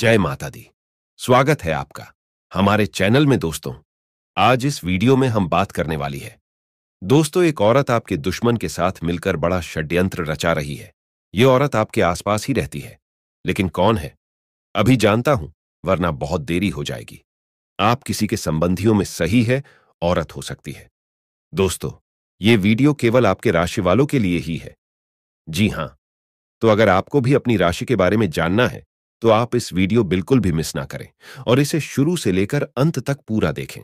जय माता दी स्वागत है आपका हमारे चैनल में दोस्तों आज इस वीडियो में हम बात करने वाली है दोस्तों एक औरत आपके दुश्मन के साथ मिलकर बड़ा षड्यंत्र रचा रही है ये औरत आपके आसपास ही रहती है लेकिन कौन है अभी जानता हूं वरना बहुत देरी हो जाएगी आप किसी के संबंधियों में सही है औरत हो सकती है दोस्तों ये वीडियो केवल आपके राशि वालों के लिए ही है जी हां तो अगर आपको भी अपनी राशि के बारे में जानना है तो आप इस वीडियो बिल्कुल भी मिस ना करें और इसे शुरू से लेकर अंत तक पूरा देखें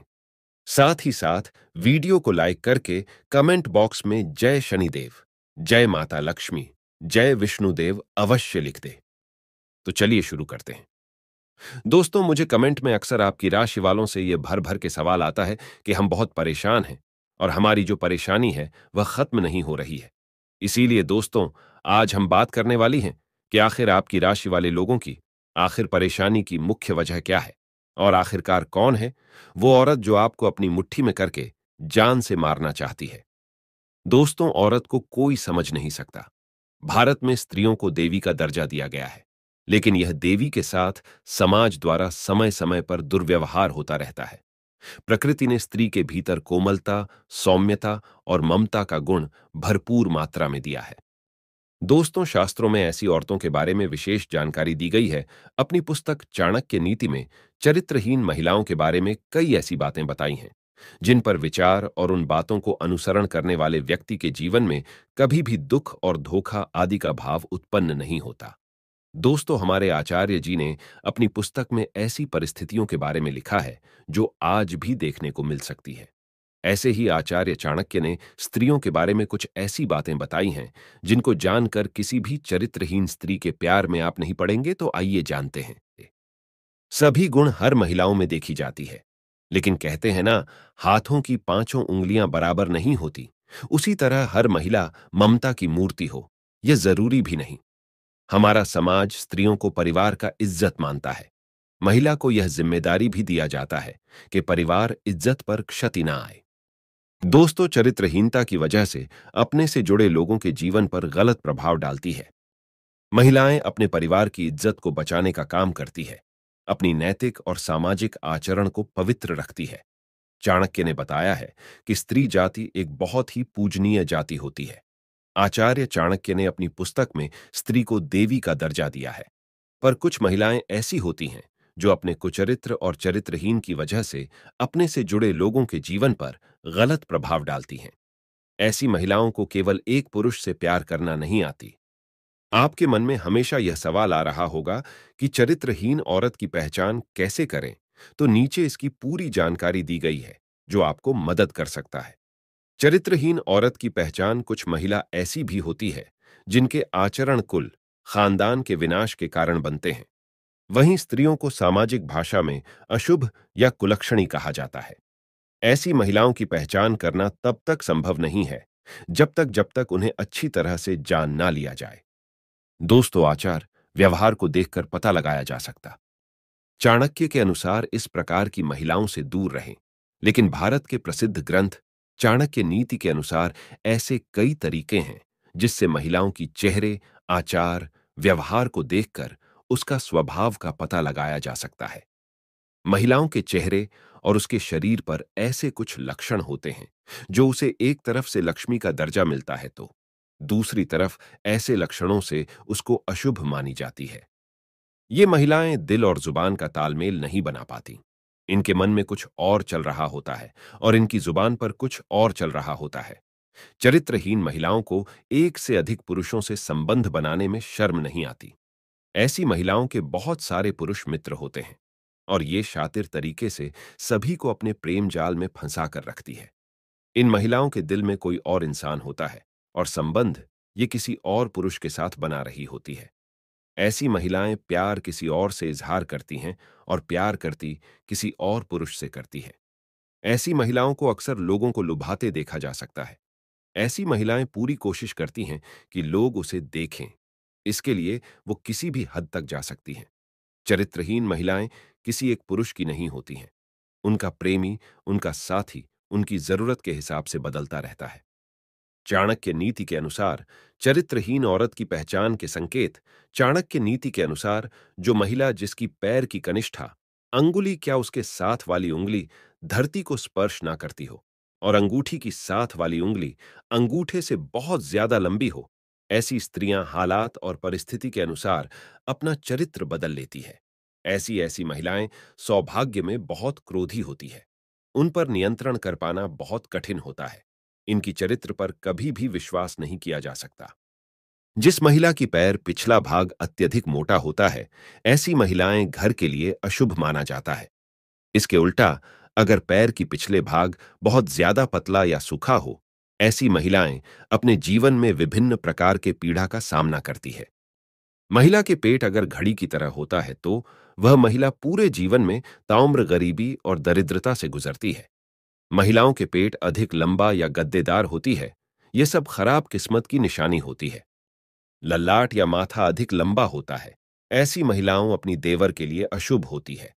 साथ ही साथ वीडियो को लाइक करके कमेंट बॉक्स में जय शनिदेव जय माता लक्ष्मी जय विष्णुदेव अवश्य लिख दे तो चलिए शुरू करते हैं दोस्तों मुझे कमेंट में अक्सर आपकी राशि वालों से यह भर भर के सवाल आता है कि हम बहुत परेशान हैं और हमारी जो परेशानी है वह खत्म नहीं हो रही है इसीलिए दोस्तों आज हम बात करने वाली हैं कि आखिर आपकी राशि वाले लोगों की आखिर परेशानी की मुख्य वजह क्या है और आखिरकार कौन है वो औरत जो आपको अपनी मुट्ठी में करके जान से मारना चाहती है दोस्तों औरत को कोई समझ नहीं सकता भारत में स्त्रियों को देवी का दर्जा दिया गया है लेकिन यह देवी के साथ समाज द्वारा समय समय पर दुर्व्यवहार होता रहता है प्रकृति ने स्त्री के भीतर कोमलता सौम्यता और ममता का गुण भरपूर मात्रा में दिया है दोस्तों शास्त्रों में ऐसी औरतों के बारे में विशेष जानकारी दी गई है अपनी पुस्तक चाणक्य नीति में चरित्रहीन महिलाओं के बारे में कई ऐसी बातें बताई हैं जिन पर विचार और उन बातों को अनुसरण करने वाले व्यक्ति के जीवन में कभी भी दुख और धोखा आदि का भाव उत्पन्न नहीं होता दोस्तों हमारे आचार्य जी ने अपनी पुस्तक में ऐसी परिस्थितियों के बारे में लिखा है जो आज भी देखने को मिल सकती है ऐसे ही आचार्य चाणक्य ने स्त्रियों के बारे में कुछ ऐसी बातें बताई हैं जिनको जानकर किसी भी चरित्रहीन स्त्री के प्यार में आप नहीं पड़ेंगे तो आइए जानते हैं सभी गुण हर महिलाओं में देखी जाती है लेकिन कहते हैं ना हाथों की पांचों उंगलियां बराबर नहीं होती उसी तरह हर महिला ममता की मूर्ति हो यह जरूरी भी नहीं हमारा समाज स्त्रियों को परिवार का इज्जत मानता है महिला को यह जिम्मेदारी भी दिया जाता है कि परिवार इज्जत पर क्षति ना आए दोस्तों चरित्रहीनता की वजह से अपने से जुड़े लोगों के जीवन पर गलत प्रभाव डालती है महिलाएं अपने परिवार की इज्जत को बचाने का काम करती है अपनी नैतिक और सामाजिक आचरण को पवित्र रखती है चाणक्य ने बताया है कि स्त्री जाति एक बहुत ही पूजनीय जाति होती है आचार्य चाणक्य ने अपनी पुस्तक में स्त्री को देवी का दर्जा दिया है पर कुछ महिलाएं ऐसी होती हैं जो अपने कुचरित्र और चरित्रहीन की वजह से अपने से जुड़े लोगों के जीवन पर गलत प्रभाव डालती हैं ऐसी महिलाओं को केवल एक पुरुष से प्यार करना नहीं आती आपके मन में हमेशा यह सवाल आ रहा होगा कि चरित्रहीन औरत की पहचान कैसे करें तो नीचे इसकी पूरी जानकारी दी गई है जो आपको मदद कर सकता है चरित्रहीन औरत की पहचान कुछ महिला ऐसी भी होती है जिनके आचरण कुल खानदान के विनाश के कारण बनते हैं वहीं स्त्रियों को सामाजिक भाषा में अशुभ या कुलक्षणी कहा जाता है ऐसी महिलाओं की पहचान करना तब तक संभव नहीं है जब तक जब तक उन्हें अच्छी तरह से जान ना लिया जाए दोस्तों आचार व्यवहार को देखकर पता लगाया जा सकता चाणक्य के अनुसार इस प्रकार की महिलाओं से दूर रहें लेकिन भारत के प्रसिद्ध ग्रंथ चाणक्य नीति के अनुसार ऐसे कई तरीके हैं जिससे महिलाओं की चेहरे आचार व्यवहार को देखकर उसका स्वभाव का पता लगाया जा सकता है महिलाओं के चेहरे और उसके शरीर पर ऐसे कुछ लक्षण होते हैं जो उसे एक तरफ से लक्ष्मी का दर्जा मिलता है तो दूसरी तरफ ऐसे लक्षणों से उसको अशुभ मानी जाती है ये महिलाएं दिल और जुबान का तालमेल नहीं बना पाती इनके मन में कुछ और चल रहा होता है और इनकी जुबान पर कुछ और चल रहा होता है चरित्रहीन महिलाओं को एक से अधिक पुरुषों से संबंध बनाने में शर्म नहीं आती ऐसी महिलाओं के बहुत सारे पुरुष मित्र होते हैं और ये शातिर तरीके से सभी को अपने प्रेम जाल में फंसा कर रखती है इन महिलाओं के दिल में कोई और इंसान होता है और संबंध ये किसी और पुरुष के साथ बना रही होती है ऐसी महिलाएं प्यार किसी और से इजहार करती हैं और प्यार करती किसी और पुरुष से करती है ऐसी महिलाओं को अक्सर लोगों को लुभाते देखा जा सकता है ऐसी महिलाएं पूरी कोशिश करती हैं कि लोग उसे देखें इसके लिए वो किसी भी हद तक जा सकती हैं चरित्रहीन महिलाएं किसी एक पुरुष की नहीं होती हैं उनका प्रेमी उनका साथी उनकी जरूरत के हिसाब से बदलता रहता है चाणक्य नीति के अनुसार चरित्रहीन औरत की पहचान के संकेत चाणक्य नीति के अनुसार जो महिला जिसकी पैर की कनिष्ठा अंगुली क्या उसके साथ वाली उंगली धरती को स्पर्श ना करती हो और अंगूठी की साथ वाली उंगली अंगूठे से बहुत ज्यादा लंबी हो ऐसी स्त्रियां हालात और परिस्थिति के अनुसार अपना चरित्र बदल लेती है ऐसी ऐसी महिलाएं सौभाग्य में बहुत क्रोधी होती है उन पर नियंत्रण कर पाना बहुत कठिन होता है इनकी चरित्र पर कभी भी विश्वास नहीं किया जा सकता जिस महिला की पैर पिछला भाग अत्यधिक मोटा होता है ऐसी महिलाएं घर के लिए अशुभ माना जाता है इसके उल्टा अगर पैर की पिछले भाग बहुत ज्यादा पतला या सूखा हो ऐसी महिलाएं अपने जीवन में विभिन्न प्रकार के पीड़ा का सामना करती है महिला के पेट अगर घड़ी की तरह होता है तो वह महिला पूरे जीवन में ताम्र गरीबी और दरिद्रता से गुजरती है महिलाओं के पेट अधिक लंबा या गद्देदार होती है यह सब खराब किस्मत की निशानी होती है लल्लाट या माथा अधिक लंबा होता है ऐसी महिलाओं अपनी देवर के लिए अशुभ होती है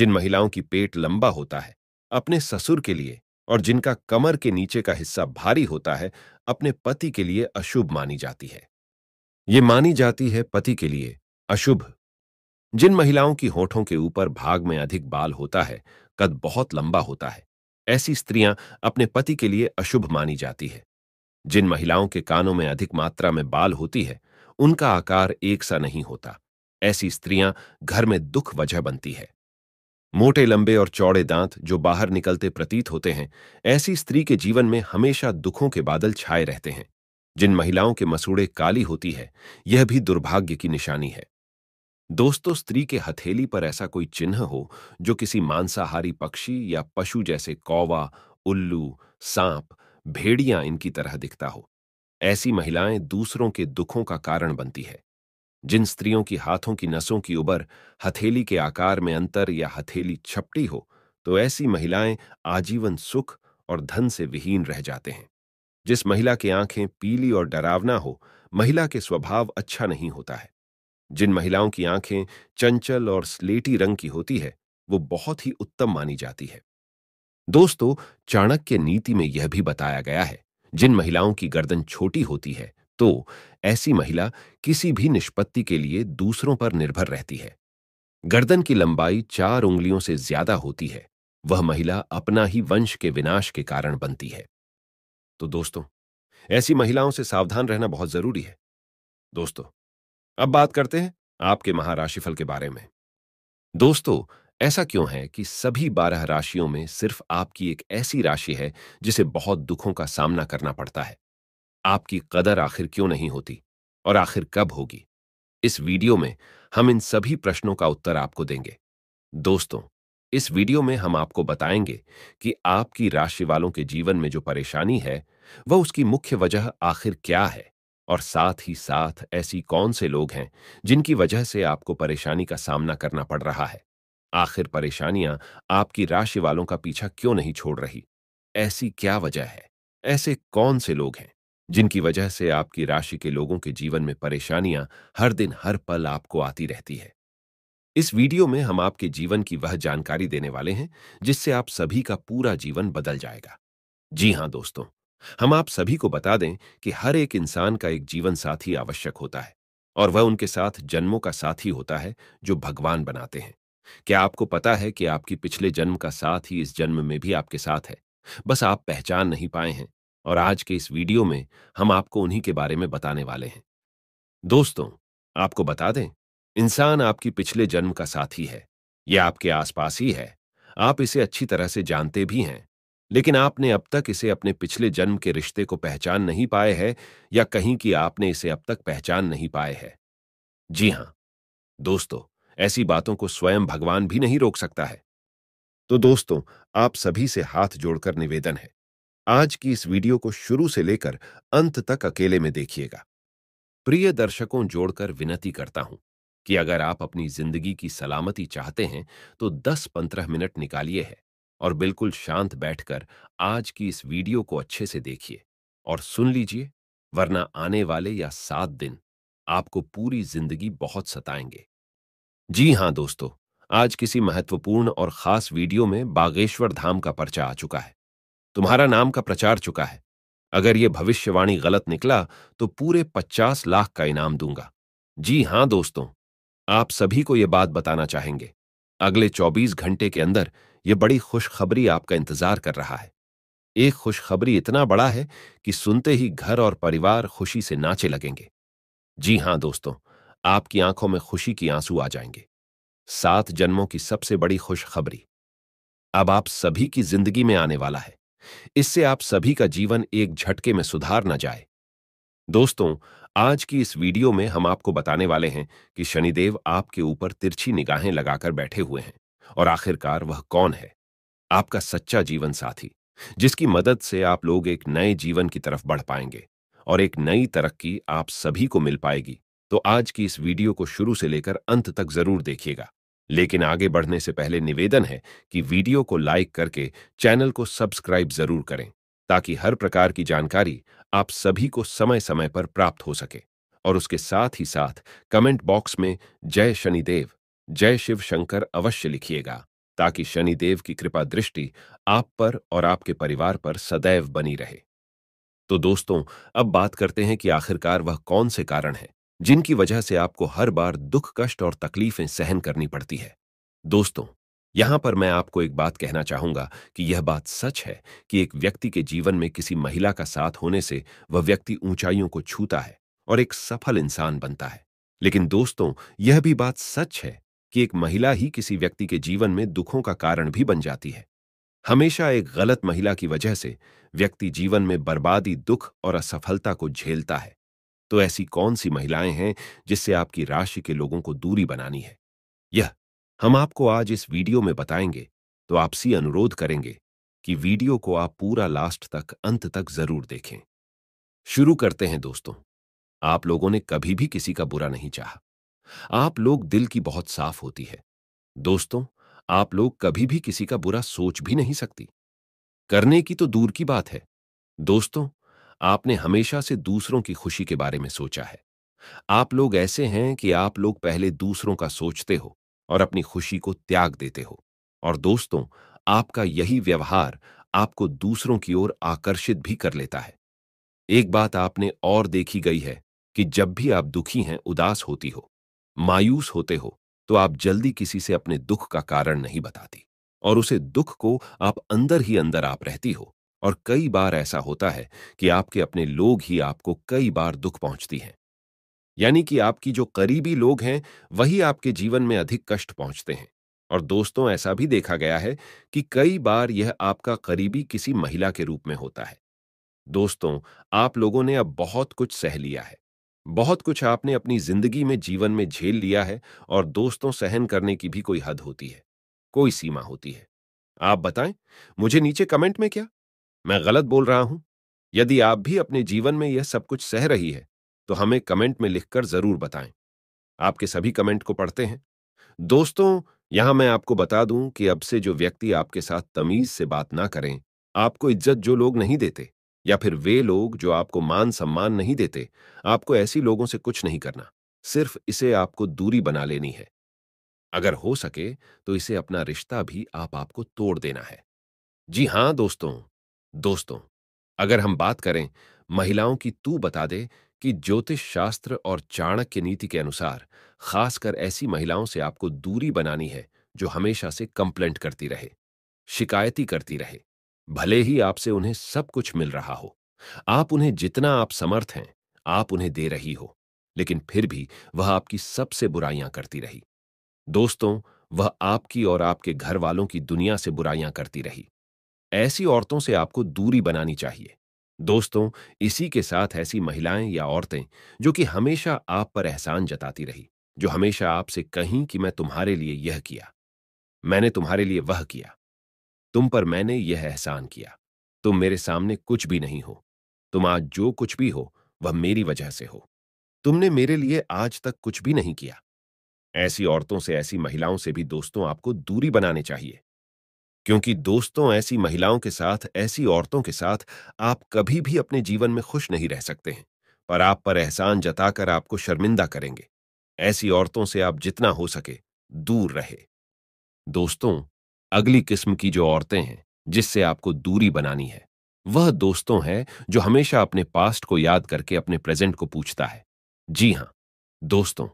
जिन महिलाओं की पेट लंबा होता है अपने ससुर के लिए और जिनका कमर के नीचे का हिस्सा भारी होता है अपने पति के लिए अशुभ मानी जाती है ये मानी जाती है पति के लिए अशुभ जिन महिलाओं की होठों के ऊपर भाग में अधिक बाल होता है कद बहुत लंबा होता है ऐसी स्त्रियां अपने पति के लिए अशुभ मानी जाती है जिन महिलाओं के कानों में अधिक मात्रा में बाल होती है उनका आकार एक सा नहीं होता ऐसी स्त्रियां घर में दुख वजह बनती है मोटे लंबे और चौड़े दांत जो बाहर निकलते प्रतीत होते हैं ऐसी स्त्री के जीवन में हमेशा दुखों के बादल छाए रहते हैं जिन महिलाओं के मसूड़े काली होती है यह भी दुर्भाग्य की निशानी है दोस्तों स्त्री के हथेली पर ऐसा कोई चिन्ह हो जो किसी मांसाहारी पक्षी या पशु जैसे कौवा उल्लू सांप भेड़िया इनकी तरह दिखता हो ऐसी महिलाएं दूसरों के दुखों का कारण बनती है जिन स्त्रियों की हाथों की नसों की उबर हथेली के आकार में अंतर या हथेली छपटी हो तो ऐसी महिलाएं आजीवन सुख और धन से विहीन रह जाते हैं जिस महिला की आंखें पीली और डरावना हो महिला के स्वभाव अच्छा नहीं होता है जिन महिलाओं की आंखें चंचल और स्लेटी रंग की होती है वो बहुत ही उत्तम मानी जाती है दोस्तों चाणक्य नीति में यह भी बताया गया है जिन महिलाओं की गर्दन छोटी होती है तो ऐसी महिला किसी भी निष्पत्ति के लिए दूसरों पर निर्भर रहती है गर्दन की लंबाई चार उंगलियों से ज्यादा होती है वह महिला अपना ही वंश के विनाश के कारण बनती है तो दोस्तों ऐसी महिलाओं से सावधान रहना बहुत जरूरी है दोस्तों अब बात करते हैं आपके महाराशिफल के बारे में दोस्तों ऐसा क्यों है कि सभी बारह राशियों में सिर्फ आपकी एक ऐसी राशि है जिसे बहुत दुखों का सामना करना पड़ता है आपकी कदर आखिर क्यों नहीं होती और आखिर कब होगी इस वीडियो में हम इन सभी प्रश्नों का उत्तर आपको देंगे दोस्तों इस वीडियो में हम आपको बताएंगे कि आपकी राशि वालों के जीवन में जो परेशानी है वह उसकी मुख्य वजह आखिर क्या है और साथ ही साथ ऐसी कौन से लोग हैं जिनकी वजह से आपको परेशानी का सामना करना पड़ रहा है आखिर परेशानियां आपकी राशि वालों का पीछा क्यों नहीं छोड़ रही ऐसी क्या वजह है ऐसे कौन से लोग हैं जिनकी वजह से आपकी राशि के लोगों के जीवन में परेशानियां हर दिन हर पल आपको आती रहती है इस वीडियो में हम आपके जीवन की वह जानकारी देने वाले हैं जिससे आप सभी का पूरा जीवन बदल जाएगा जी हाँ दोस्तों हम आप सभी को बता दें कि हर एक इंसान का एक जीवन साथी आवश्यक होता है और वह उनके साथ जन्मों का साथी होता है जो भगवान बनाते हैं क्या आपको पता है कि आपकी पिछले जन्म का साथ ही इस जन्म में भी आपके साथ है बस आप पहचान नहीं पाए हैं और आज के इस वीडियो में हम आपको उन्हीं के बारे में बताने वाले हैं दोस्तों आपको बता दें इंसान आपकी पिछले जन्म का साथी है यह आपके आसपास ही है आप इसे अच्छी तरह से जानते भी हैं लेकिन आपने अब तक इसे अपने पिछले जन्म के रिश्ते को पहचान नहीं पाए है या कहीं कि आपने इसे अब तक पहचान नहीं पाए है जी हां दोस्तों ऐसी बातों को स्वयं भगवान भी नहीं रोक सकता है तो दोस्तों आप सभी से हाथ जोड़कर निवेदन है आज की इस वीडियो को शुरू से लेकर अंत तक अकेले में देखिएगा प्रिय दर्शकों जोड़कर विनती करता हूं कि अगर आप अपनी जिंदगी की सलामती चाहते हैं तो 10-15 मिनट निकालिए है और बिल्कुल शांत बैठकर आज की इस वीडियो को अच्छे से देखिए और सुन लीजिए वरना आने वाले या सात दिन आपको पूरी जिंदगी बहुत सताएंगे जी हां दोस्तों आज किसी महत्वपूर्ण और खास वीडियो में बागेश्वर धाम का पर्चा आ चुका है तुम्हारा नाम का प्रचार चुका है अगर ये भविष्यवाणी गलत निकला तो पूरे पचास लाख का इनाम दूंगा जी हां दोस्तों आप सभी को यह बात बताना चाहेंगे अगले 24 घंटे के अंदर यह बड़ी खुशखबरी आपका इंतजार कर रहा है एक खुशखबरी इतना बड़ा है कि सुनते ही घर और परिवार खुशी से नाचे लगेंगे जी हां दोस्तों आपकी आंखों में खुशी की आंसू आ जाएंगे सात जन्मों की सबसे बड़ी खुशखबरी अब आप सभी की जिंदगी में आने वाला है इससे आप सभी का जीवन एक झटके में सुधार न जाए दोस्तों आज की इस वीडियो में हम आपको बताने वाले हैं कि शनिदेव आपके ऊपर तिरछी निगाहें लगाकर बैठे हुए हैं और आखिरकार वह कौन है आपका सच्चा जीवन साथी जिसकी मदद से आप लोग एक नए जीवन की तरफ बढ़ पाएंगे और एक नई तरक्की आप सभी को मिल पाएगी तो आज की इस वीडियो को शुरू से लेकर अंत तक जरूर देखिएगा लेकिन आगे बढ़ने से पहले निवेदन है कि वीडियो को लाइक करके चैनल को सब्सक्राइब जरूर करें ताकि हर प्रकार की जानकारी आप सभी को समय समय पर प्राप्त हो सके और उसके साथ ही साथ कमेंट बॉक्स में जय शनिदेव जय शिव शंकर अवश्य लिखिएगा ताकि शनिदेव की कृपा दृष्टि आप पर और आपके परिवार पर सदैव बनी रहे तो दोस्तों अब बात करते हैं कि आखिरकार वह कौन से कारण हैं जिनकी वजह से आपको हर बार दुख कष्ट और तकलीफें सहन करनी पड़ती है दोस्तों यहां पर मैं आपको एक बात कहना चाहूंगा कि यह बात सच है कि एक व्यक्ति के जीवन में किसी महिला का साथ होने से वह व्यक्ति ऊंचाइयों को छूता है और एक सफल इंसान बनता है लेकिन दोस्तों यह भी बात सच है कि एक महिला ही किसी व्यक्ति के जीवन में दुखों का कारण भी बन जाती है हमेशा एक गलत महिला की वजह से व्यक्ति जीवन में बर्बादी दुख और असफलता को झेलता है तो ऐसी कौन सी महिलाएं हैं जिससे आपकी राशि के लोगों को दूरी बनानी है यह हम आपको आज इस वीडियो में बताएंगे तो आपसी अनुरोध करेंगे कि वीडियो को आप पूरा लास्ट तक अंत तक जरूर देखें शुरू करते हैं दोस्तों आप लोगों ने कभी भी किसी का बुरा नहीं चाहा आप लोग दिल की बहुत साफ होती है दोस्तों आप लोग कभी भी किसी का बुरा सोच भी नहीं सकती करने की तो दूर की बात है दोस्तों आपने हमेशा से दूसरों की खुशी के बारे में सोचा है आप लोग ऐसे हैं कि आप लोग पहले दूसरों का सोचते हो और अपनी खुशी को त्याग देते हो और दोस्तों आपका यही व्यवहार आपको दूसरों की ओर आकर्षित भी कर लेता है एक बात आपने और देखी गई है कि जब भी आप दुखी हैं उदास होती हो मायूस होते हो तो आप जल्दी किसी से अपने दुख का कारण नहीं बताती और उसे दुख को आप अंदर ही अंदर आप रहती हो और कई बार ऐसा होता है कि आपके अपने लोग ही आपको कई बार दुख पहुंचती हैं यानी कि आपकी जो करीबी लोग हैं वही आपके जीवन में अधिक कष्ट पहुंचते हैं और दोस्तों ऐसा भी देखा गया है कि कई बार यह आपका करीबी किसी महिला के रूप में होता है दोस्तों आप लोगों ने अब बहुत कुछ सह लिया है बहुत कुछ आपने अपनी जिंदगी में जीवन में झेल लिया है और दोस्तों सहन करने की भी कोई हद होती है कोई सीमा होती है आप बताएं मुझे नीचे कमेंट में क्या मैं गलत बोल रहा हूं यदि आप भी अपने जीवन में यह सब कुछ सह रही है तो हमें कमेंट में लिखकर जरूर बताएं आपके सभी कमेंट को पढ़ते हैं दोस्तों यहां मैं आपको बता दूं कि अब से जो व्यक्ति आपके साथ तमीज से बात ना करें आपको इज्जत जो लोग नहीं देते या फिर वे लोग जो आपको मान सम्मान नहीं देते आपको ऐसी लोगों से कुछ नहीं करना सिर्फ इसे आपको दूरी बना लेनी है अगर हो सके तो इसे अपना रिश्ता भी आप आपको तोड़ देना है जी हां दोस्तों दोस्तों अगर हम बात करें महिलाओं की तू बता दे कि ज्योतिष शास्त्र और चाणक्य नीति के अनुसार खासकर ऐसी महिलाओं से आपको दूरी बनानी है जो हमेशा से कंप्लेंट करती रहे शिकायती करती रहे भले ही आपसे उन्हें सब कुछ मिल रहा हो आप उन्हें जितना आप समर्थ हैं आप उन्हें दे रही हो लेकिन फिर भी वह आपकी सबसे बुराइयां करती रही दोस्तों वह आपकी और आपके घर वालों की दुनिया से बुराइयां करती रही ऐसी औरतों से आपको दूरी बनानी चाहिए दोस्तों इसी के साथ ऐसी महिलाएं या औरतें जो कि हमेशा आप पर एहसान जताती रही जो हमेशा आपसे कहीं कि मैं तुम्हारे लिए यह किया मैंने तुम्हारे लिए वह किया तुम पर मैंने यह एहसान किया तुम मेरे सामने कुछ भी नहीं हो तुम आज जो कुछ भी हो वह मेरी वजह से हो तुमने मेरे लिए आज तक कुछ भी नहीं किया ऐसी औरतों से ऐसी महिलाओं से भी दोस्तों आपको दूरी बनाने चाहिए क्योंकि दोस्तों ऐसी महिलाओं के साथ ऐसी औरतों के साथ आप कभी भी अपने जीवन में खुश नहीं रह सकते हैं पर आप पर एहसान जताकर आपको शर्मिंदा करेंगे ऐसी औरतों से आप जितना हो सके दूर रहे दोस्तों अगली किस्म की जो औरतें हैं जिससे आपको दूरी बनानी है वह दोस्तों है जो हमेशा अपने पास्ट को याद करके अपने प्रेजेंट को पूछता है जी हां दोस्तों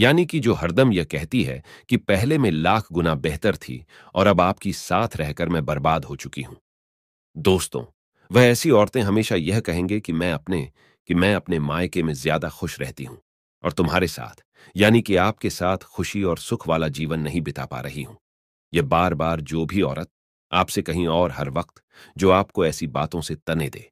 यानी कि जो हरदम यह कहती है कि पहले में लाख गुना बेहतर थी और अब आपकी साथ रहकर मैं बर्बाद हो चुकी हूं दोस्तों वह ऐसी औरतें हमेशा यह कहेंगे कि मैं अपने कि मैं अपने मायके में ज्यादा खुश रहती हूं और तुम्हारे साथ यानी कि आपके साथ खुशी और सुख वाला जीवन नहीं बिता पा रही हूं यह बार बार जो भी औरत आपसे कहीं और हर वक्त जो आपको ऐसी बातों से तने दे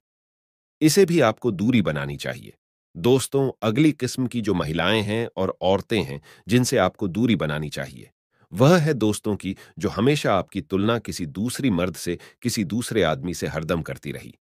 इसे भी आपको दूरी बनानी चाहिए दोस्तों अगली किस्म की जो महिलाएं हैं और औरतें हैं जिनसे आपको दूरी बनानी चाहिए वह है दोस्तों की जो हमेशा आपकी तुलना किसी दूसरी मर्द से किसी दूसरे आदमी से हरदम करती रही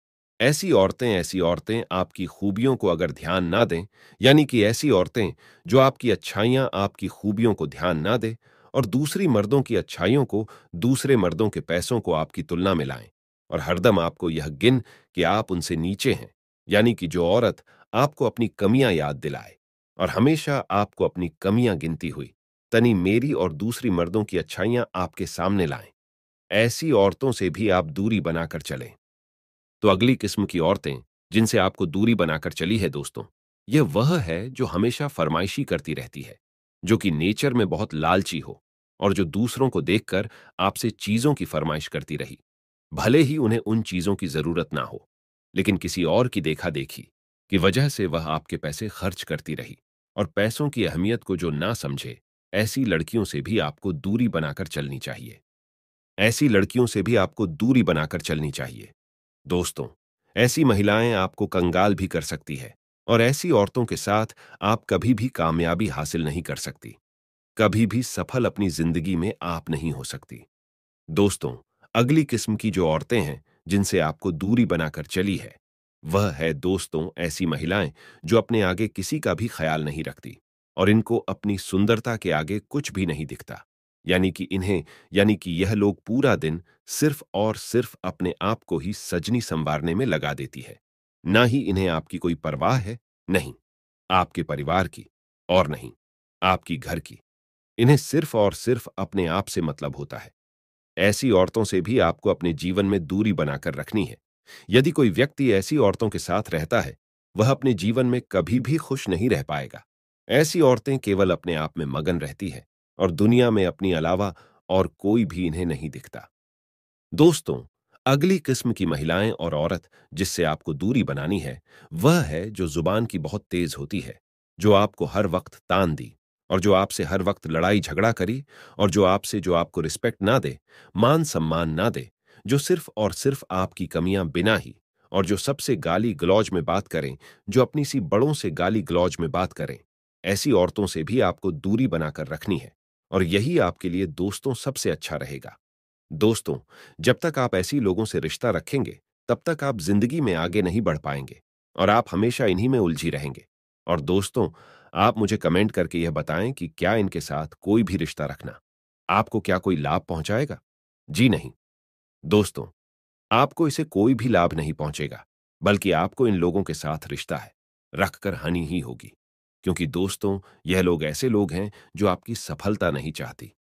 ऐसी औरतें ऐसी औरतें आपकी खूबियों को अगर ध्यान ना दें यानी कि ऐसी औरतें जो आपकी अच्छाइयां आपकी खूबियों को ध्यान ना दें और दूसरी मर्दों की अच्छाइयों को दूसरे मर्दों के पैसों को आपकी तुलना में लाएं और हरदम आपको यह गिन कि आप उनसे नीचे हैं यानी कि जो औरत आपको अपनी कमियां याद दिलाए और हमेशा आपको अपनी कमियां गिनती हुई तनी मेरी और दूसरी मर्दों की अच्छाइयां आपके सामने लाएं ऐसी औरतों से भी आप दूरी बनाकर चलें तो अगली किस्म की औरतें जिनसे आपको दूरी बनाकर चली है दोस्तों यह वह है जो हमेशा फरमाइशी करती रहती है जो कि नेचर में बहुत लालची हो और जो दूसरों को देखकर आपसे चीजों की फरमाइश करती रही भले ही उन्हें उन चीजों की जरूरत ना हो लेकिन किसी और की देखा देखी की वजह से वह आपके पैसे खर्च करती रही और पैसों की अहमियत को जो ना समझे ऐसी लड़कियों से भी आपको दूरी बनाकर चलनी चाहिए ऐसी लड़कियों से भी आपको दूरी बनाकर चलनी चाहिए दोस्तों ऐसी महिलाएं आपको कंगाल भी कर सकती है और ऐसी औरतों के साथ आप कभी भी कामयाबी हासिल नहीं कर सकती कभी भी सफल अपनी जिंदगी में आप नहीं हो सकती दोस्तों अगली किस्म की जो औरतें हैं जिनसे आपको दूरी बनाकर चली है वह है दोस्तों ऐसी महिलाएं जो अपने आगे किसी का भी ख्याल नहीं रखती और इनको अपनी सुंदरता के आगे कुछ भी नहीं दिखता यानी कि इन्हें यानी कि यह लोग पूरा दिन सिर्फ और सिर्फ अपने आप को ही सजनी संवारने में लगा देती है ना ही इन्हें आपकी कोई परवाह है नहीं आपके परिवार की और नहीं आपकी घर की इन्हें सिर्फ और सिर्फ अपने आप से मतलब होता है ऐसी औरतों से भी आपको अपने जीवन में दूरी बनाकर रखनी है यदि कोई व्यक्ति ऐसी औरतों के साथ रहता है वह अपने जीवन में कभी भी खुश नहीं रह पाएगा ऐसी औरतें केवल अपने आप में मगन रहती है और दुनिया में अपनी अलावा और कोई भी इन्हें नहीं दिखता दोस्तों अगली किस्म की महिलाएं और औरत जिससे आपको दूरी बनानी है वह है जो जुबान की बहुत तेज होती है जो आपको हर वक्त तान दी और जो आपसे हर वक्त लड़ाई झगड़ा करी और जो आपसे जो आपको रिस्पेक्ट ना दे मान सम्मान ना दे जो सिर्फ और सिर्फ आपकी कमियां बिना ही और जो सबसे गाली ग्लौज में बात करें जो अपनी सी बड़ों से गाली ग्लौज में बात करें ऐसी औरतों से भी आपको दूरी बनाकर रखनी है और यही आपके लिए दोस्तों सबसे अच्छा रहेगा दोस्तों जब तक आप ऐसी लोगों से रिश्ता रखेंगे तब तक आप जिंदगी में आगे नहीं बढ़ पाएंगे और आप हमेशा इन्हीं में उलझी रहेंगे और दोस्तों आप मुझे कमेंट करके यह बताएं कि क्या इनके साथ कोई भी रिश्ता रखना आपको क्या कोई लाभ पहुंचाएगा जी नहीं दोस्तों आपको इसे कोई भी लाभ नहीं पहुंचेगा बल्कि आपको इन लोगों के साथ रिश्ता है रखकर हानि ही होगी क्योंकि दोस्तों यह लोग ऐसे लोग हैं जो आपकी सफलता नहीं चाहती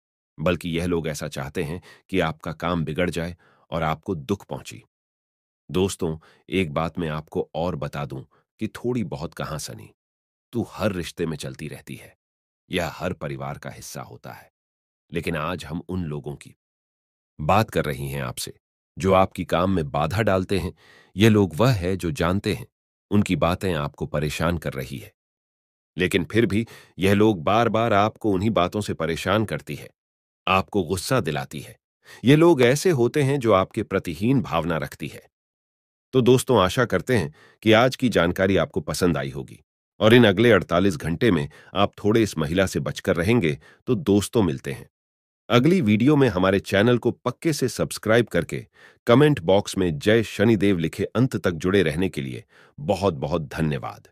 बल्कि यह लोग ऐसा चाहते हैं कि आपका काम बिगड़ जाए और आपको दुख पहुंची दोस्तों एक बात मैं आपको और बता दूं कि थोड़ी बहुत कहां सनी तू हर रिश्ते में चलती रहती है यह हर परिवार का हिस्सा होता है लेकिन आज हम उन लोगों की बात कर रही हैं आपसे जो आपकी काम में बाधा डालते हैं ये लोग वह है जो जानते हैं उनकी बातें आपको परेशान कर रही है लेकिन फिर भी यह लोग बार बार आपको उन्हीं बातों से परेशान करती है आपको गुस्सा दिलाती है ये लोग ऐसे होते हैं जो आपके प्रतिहीन भावना रखती है तो दोस्तों आशा करते हैं कि आज की जानकारी आपको पसंद आई होगी और इन अगले 48 घंटे में आप थोड़े इस महिला से बचकर रहेंगे तो दोस्तों मिलते हैं अगली वीडियो में हमारे चैनल को पक्के से सब्सक्राइब करके कमेंट बॉक्स में जय शनिदेव लिखे अंत तक जुड़े रहने के लिए बहुत बहुत धन्यवाद